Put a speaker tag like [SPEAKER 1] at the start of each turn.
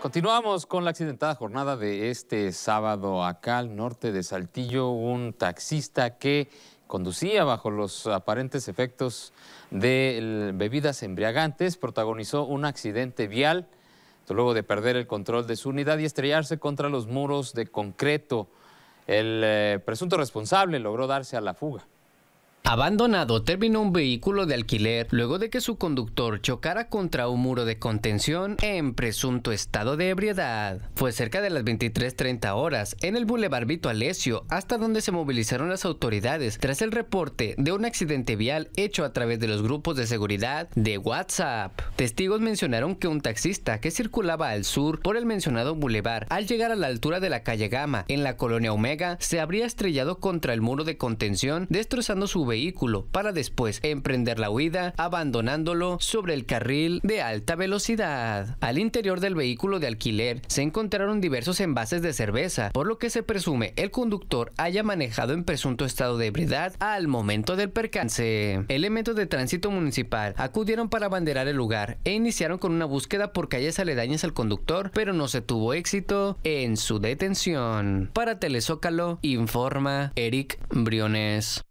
[SPEAKER 1] Continuamos con la accidentada jornada de este sábado acá al norte de Saltillo, un taxista que conducía bajo los aparentes efectos de bebidas embriagantes, protagonizó un accidente vial luego de perder el control de su unidad y estrellarse contra los muros de concreto. El eh, presunto responsable logró darse a la fuga. Abandonado terminó un vehículo
[SPEAKER 2] de alquiler luego de que su conductor chocara contra un muro de contención en presunto estado de ebriedad. Fue cerca de las 23.30 horas en el Boulevard Vito Alesio hasta donde se movilizaron las autoridades tras el reporte de un accidente vial hecho a través de los grupos de seguridad de WhatsApp. Testigos mencionaron que un taxista que circulaba al sur por el mencionado bulevar, al llegar a la altura de la calle Gama en la colonia Omega se habría estrellado contra el muro de contención destrozando su vehículo para después emprender la huida abandonándolo sobre el carril de alta velocidad. Al interior del vehículo de alquiler se encontraron diversos envases de cerveza, por lo que se presume el conductor haya manejado en presunto estado de ebriedad al momento del percance. Elementos de tránsito municipal acudieron para abanderar el lugar e iniciaron con una búsqueda por calles aledañas al conductor, pero no se tuvo éxito en su detención. Para Telezócalo informa Eric Briones.